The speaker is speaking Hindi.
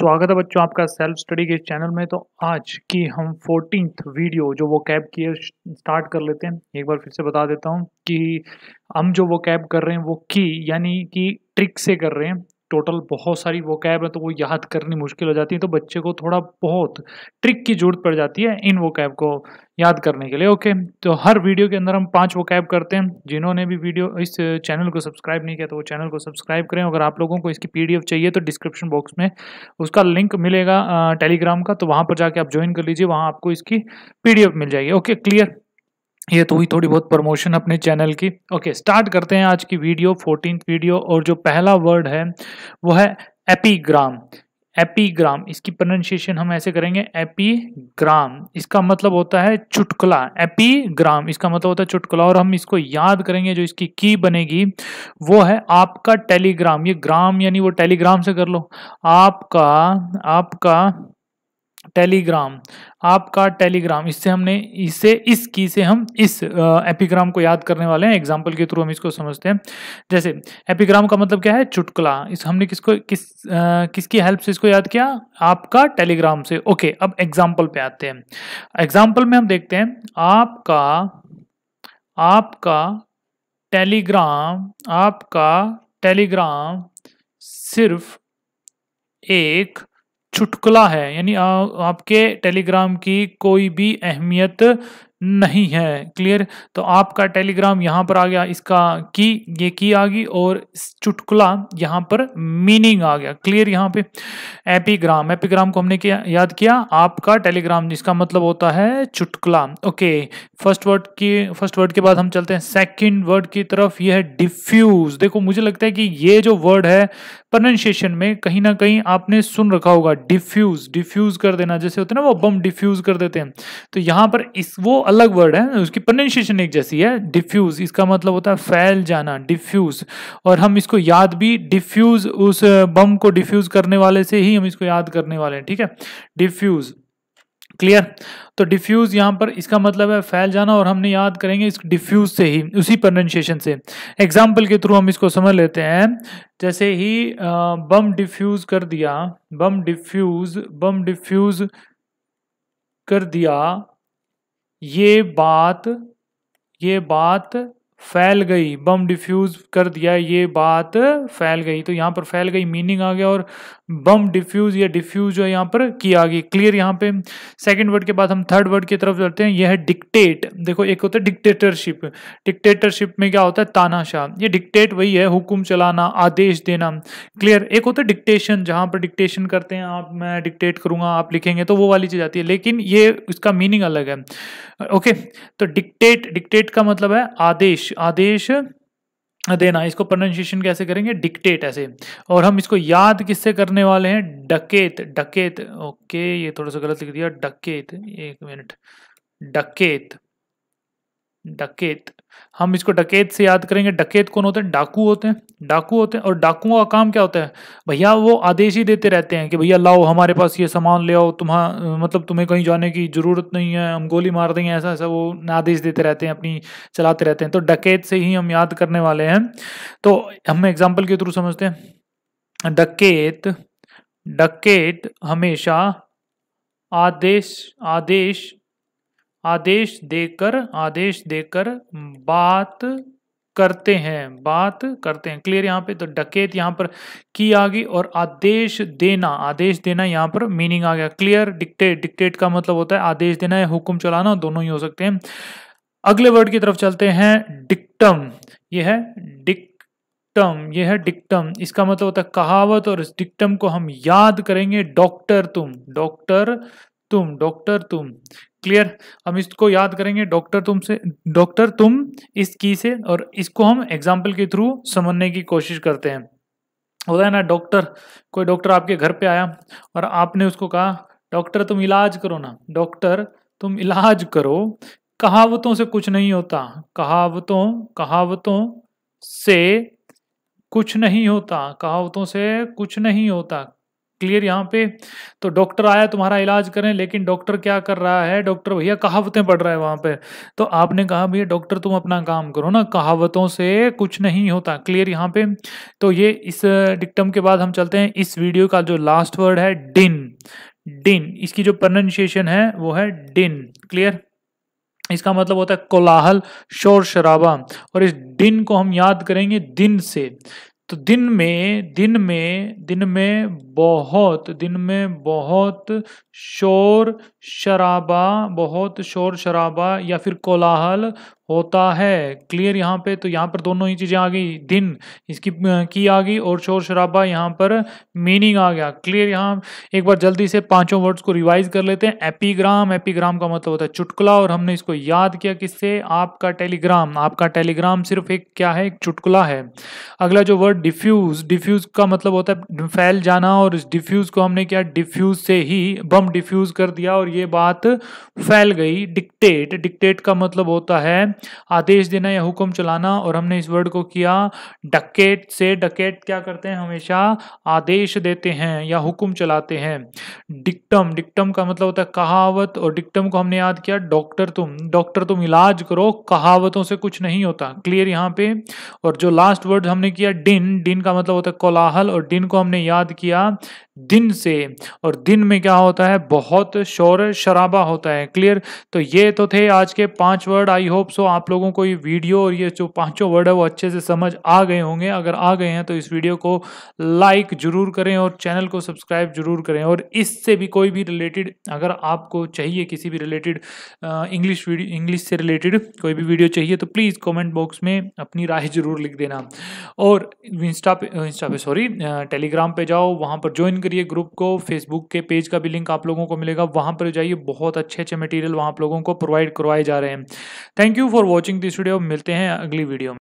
स्वागत है बच्चों आपका सेल्फ स्टडी के चैनल में तो आज की हम फोर्टीन वीडियो जो वो कैब की है स्टार्ट कर लेते हैं एक बार फिर से बता देता हूँ कि हम जो वो कैब कर रहे हैं वो की यानी कि ट्रिक से कर रहे हैं टोटल बहुत सारी वो कैब है तो वो याद करनी मुश्किल हो जाती है तो बच्चे को थोड़ा बहुत ट्रिक की जरूरत पड़ जाती है इन वो कैब को याद करने के लिए ओके तो हर वीडियो के अंदर हम पांच वो कैब करते हैं जिन्होंने भी वीडियो इस चैनल को सब्सक्राइब नहीं किया तो वो चैनल को सब्सक्राइब करें अगर आप लोगों को इसकी पी चाहिए तो डिस्क्रिप्शन बॉक्स में उसका लिंक मिलेगा टेलीग्राम का तो वहाँ पर जाके आप ज्वाइन कर लीजिए वहाँ आपको इसकी पी मिल जाएगी ओके क्लियर ये तो हुई थोड़ी बहुत प्रमोशन अपने चैनल की ओके स्टार्ट करते हैं आज की वीडियो फोर्टीन वीडियो और जो पहला वर्ड है वो है एपीग्राम एपीग्राम इसकी प्रोनाशिएशन हम ऐसे करेंगे एपीग्राम इसका मतलब होता है चुटकुला एपीग्राम इसका मतलब होता है चुटकुला और हम इसको याद करेंगे जो इसकी की बनेगी वो है आपका टेलीग्राम ये ग्राम यानी वो टेलीग्राम से कर लो आपका आपका टेलीग्राम आपका टेलीग्राम इससे हमने इसे इस की से हम इस एपिग्राम को याद करने वाले हैं एग्जाम्पल के थ्रू हम इसको समझते हैं जैसे एपिग्राम का मतलब क्या है चुटकुला इस हमने किसको किस आ, किसकी हेल्प से इसको याद किया आपका टेलीग्राम से ओके अब एग्जाम्पल पे आते हैं एग्जाम्पल में हम देखते हैं आपका आपका टेलीग्राम आपका टेलीग्राम सिर्फ एक चुटकुला है यानी आपके टेलीग्राम की कोई भी अहमियत नहीं है क्लियर तो आपका टेलीग्राम यहाँ पर आ गया इसका की ये की आ गई और चुटकुला यहाँ पर मीनिंग आ गया क्लियर यहाँ पे एपीग्राम एपीग्राम को हमने किया याद किया आपका टेलीग्राम जिसका मतलब होता है चुटकुला ओके फर्स्ट वर्ड की फर्स्ट वर्ड के बाद हम चलते हैं सेकंड वर्ड की तरफ यह है डिफ्यूज देखो मुझे लगता है कि ये जो वर्ड है प्रोनाउंसिएशन में कहीं ना कहीं आपने सुन रखा होगा डिफ्यूज डिफ्यूज कर देना जैसे होते हैं ना वो बम डिफ्यूज कर देते हैं तो यहाँ पर इस वो अलग वर्ड है उसकी प्रोनाउंसिएशन एक जैसी है डिफ्यूज इसका मतलब होता है फैल जाना डिफ्यूज और हम इसको याद भी डिफ्यूज उस बम को डिफ्यूज करने वाले से ही हम इसको याद करने वाले हैं ठीक है डिफ्यूज क्लियर तो डिफ्यूज यहाँ पर इसका मतलब है फैल जाना और हमने याद करेंगे इस डिफ्यूज से ही उसी प्रोनाउंसिएशन से एग्जाम्पल के थ्रू हम इसको समझ लेते हैं जैसे ही बम डिफ्यूज कर दिया बम डिफ्यूज बम डिफ्यूज कर दिया ये बात ये बात फैल गई बम डिफ्यूज कर दिया ये बात फैल गई तो यहाँ पर फैल गई मीनिंग आ गया और बम डिफ्यूज या डिफ्यूज जो है यहाँ पर किया गई क्लियर यहाँ पे सेकंड वर्ड के बाद हम थर्ड वर्ड की तरफ चलते हैं यह है डिक्टेट देखो एक होता है डिक्टेटरशिप डिक्टेटरशिप में क्या होता है तानाशाह ये डिक्टेट वही है हुक्म चलाना आदेश देना क्लियर एक होता है डिक्टेशन जहाँ पर डिक्टेशन करते हैं आप मैं डिक्टेट करूँगा आप लिखेंगे तो वो वाली चीज़ आती है लेकिन ये इसका मीनिंग अलग है ओके तो डिक्टेट डिक्टेट का मतलब है आदेश आदेश देना इसको प्रोनाउंसिएशन कैसे करेंगे डिक्टेट ऐसे और हम इसको याद किससे करने वाले हैं डकेत डकेत ओके ये थोड़ा सा गलत लिख दिया डकेत एक मिनट डकेत डकेत हम इसको डकेत से याद करेंगे डकेत कौन होते हैं डाकू होते हैं डाकू होते हैं और डाकुओं का काम क्या होता है भैया वो आदेश ही देते रहते हैं कि भैया लाओ हमारे पास ये सामान ले आओ तुम्हारा मतलब तुम्हें कहीं जाने की ज़रूरत नहीं है हम गोली मार देंगे ऐसा ऐसा वो आदेश देते रहते हैं अपनी चलाते रहते हैं तो डकेत से ही हम याद करने वाले हैं तो हम एग्जाम्पल के थ्रू समझते हैं डकेत डकेत हमेशा आदेश आदेश आदेश देकर आदेश देकर बात करते हैं बात करते हैं क्लियर यहाँ पे तो डकेत यहाँ पर की आ गई और आदेश देना आदेश देना यहाँ पर मीनिंग आ गया क्लियर डिक्टेट डिक्टेट का मतलब होता है आदेश देना या हुक्म चलाना दोनों ही हो सकते हैं अगले वर्ड की तरफ चलते हैं डिक्टम यह है डिक डिक्टम यह है डिक्टम इसका मतलब होता है कहावत और इस डिक्टम को हम याद करेंगे डॉक्टर तुम डॉक्टर तुम डॉक्टर तुम क्लियर हम इसको याद करेंगे डॉक्टर तुम से डॉक्टर तुम इस की से और इसको हम एग्जाम्पल के थ्रू समझने की कोशिश करते हैं होता है ना डॉक्टर कोई डॉक्टर आपके घर पे आया और आपने उसको कहा डॉक्टर तुम इलाज करो ना डॉक्टर तुम इलाज करो कहावतों से कुछ नहीं होता कहावतों कहावतों से कुछ नहीं होता कहावतों से कुछ नहीं होता क्लियर यहाँ पे तो डॉक्टर आया तुम्हारा इलाज करें लेकिन डॉक्टर क्या कर रहा है डॉक्टर भैया कहावतें पढ़ रहा है वहाँ पे तो आपने कहा भैया डॉक्टर तुम अपना काम करो ना कहावतों से कुछ नहीं होता क्लियर यहाँ पे तो ये इस डिक्टम के बाद हम चलते हैं इस वीडियो का जो लास्ट वर्ड है डिन डिन इसकी जो प्रोनाउंसिएशन है वो है डिन क्लियर इसका मतलब होता है कोलाहल शोर शराबा और इस दिन को हम याद करेंगे दिन से तो दिन में दिन में दिन में बहुत दिन में बहुत शोर शराबा बहुत शोर शराबा या फिर कोलाहल होता है क्लियर यहाँ पे तो यहाँ पर दोनों ही चीज़ें आ गई दिन इसकी की आ गई और शोर शराबा यहाँ पर मीनिंग आ गया क्लियर यहाँ एक बार जल्दी से पांचों वर्ड्स को रिवाइज कर लेते हैं एपीग्राम एपीग्राम का मतलब होता है चुटकुला और हमने इसको याद किया किससे आपका टेलीग्राम आपका टेलीग्राम सिर्फ एक क्या है एक चुटकुला है अगला जो वर्ड डिफ्यूज़ डिफ्यूज़ का मतलब होता है फैल जाना और इस डिफ्यूज़ को हमने क्या डिफ्यूज़ से ही बम डिफ्यूज़ कर दिया और ये बात फैल गई डिक्टेट डिक्टेट का मतलब होता है आदेश देना या हुक्म चलाना और हमने इस वर्ड को किया डकेट से डकेट क्या करते हैं हमेशा आदेश देते हैं या हुक्म चलाते हैं डिक्टम डिक्टम का मतलब होता है कहावत और डिक्टम को हमने याद किया डॉक्टर तुम डॉक्टर तुम इलाज करो कहावतों से कुछ नहीं होता क्लियर यहाँ पे और जो लास्ट वर्ड हमने किया डिन डिन का मतलब होता है कोलाहल और डिन को हमने याद किया दिन से और दिन में क्या होता है बहुत शोर शराबा होता है क्लियर तो ये तो थे आज के पांच वर्ड आई होप सो सो आप लोगों को ये वीडियो और ये जो पांचों वर्ड है वो अच्छे से समझ आ गए होंगे अगर आ गए हैं तो इस वीडियो को लाइक जरूर करें और चैनल को सब्सक्राइब जरूर करें और इससे भी कोई भी रिलेटेड अगर आपको चाहिए किसी भी रिलेटेड इंग्लिश इंग्लिश से रिलेटेड कोई भी वीडियो चाहिए तो प्लीज़ कॉमेंट बॉक्स में अपनी राय जरूर लिख देना और इंस्टा पे इंस्टा पे सॉरी टेलीग्राम पे जाओ वहाँ पर ज्वाइन करिए ग्रुप को फेसबुक के पेज का भी लिंक आप लोगों को मिलेगा वहाँ पर जाइए बहुत अच्छे अच्छे मटेरियल वहाँ आप लोगों को प्रोवाइड करवाए जा रहे हैं thank you for watching this video मिलते हैं अगली वीडियो में